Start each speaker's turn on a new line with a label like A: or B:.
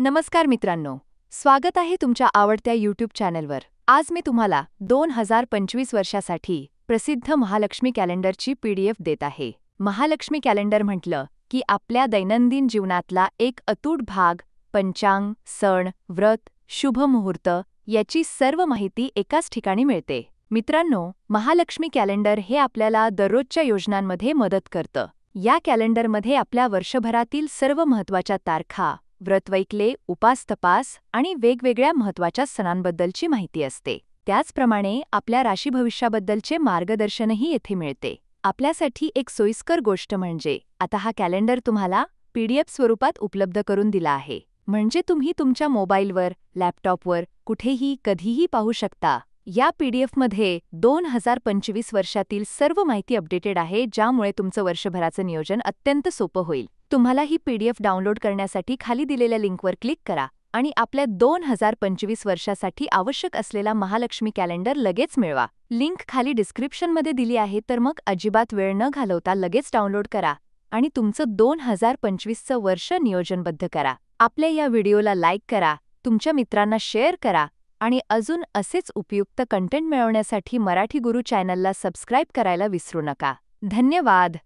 A: नमस्कार मित्रांनो स्वागत आहे तुमच्या आवडत्या यूट्यूब चॅनलवर आज मी तुम्हाला दोन हजार पंचवीस वर्षासाठी प्रसिद्ध महालक्ष्मी कॅलेंडरची पीडीएफ देत आहे महालक्ष्मी कॅलेंडर म्हटलं की आपल्या दैनंदिन जीवनातला एक अतूट भाग पंचांग सण व्रत शुभ मुहूर्त याची सर्व माहिती एकाच ठिकाणी मिळते मित्रांनो महालक्ष्मी कॅलेंडर हे आपल्याला दररोजच्या योजनांमध्ये मदत करतं या कॅलेंडरमध्ये आपल्या वर्षभरातील सर्व महत्त्वाच्या तारखा व्रतवैकले उपास तपास आणि वेगवेगळ्या महत्वाच्या सणांबद्दलची माहिती असते त्याचप्रमाणे आपल्या राशी भविष्याबद्दलचे मार्गदर्शनही येथे मिळते आपल्यासाठी एक सोयीस्कर गोष्ट म्हणजे आता हा कॅलेंडर तुम्हाला पीडीएफ स्वरूपात उपलब्ध करून दिला आहे म्हणजे तुम्ही तुमच्या मोबाईलवर लॅपटॉपवर कुठेही कधीही पाहू शकता या पीडीएफमध्ये दोन हजार पंचवीस वर्षातील सर्व माहिती अपडेटेड आहे ज्यामुळे तुमचं वर्षभराचं नियोजन अत्यंत सोपं होईल तुम्हाला ही पीडीएफ डाउनलोड करण्यासाठी खाली दिलेल्या लिंकवर क्लिक करा आणि आपल्या दोन हजार पंचवीस वर्षासाठी आवश्यक असलेला महालक्ष्मी कॅलेंडर लगेच मिळवा लिंक खाली डिस्क्रिप्शनमध्ये दिली आहे तर मग अजिबात वेळ न घालवता लगेच डाउनलोड करा आणि तुमचं दोन हजार पंचवीसचं वर्ष नियोजनबद्ध करा आपल्या या व्हिडिओला लाईक करा तुमच्या मित्रांना शेअर करा आणि अजून असेच उपयुक्त कंटेंट मिळवण्यासाठी मराठी गुरु चॅनलला सबस्क्राईब करायला विसरू नका धन्यवाद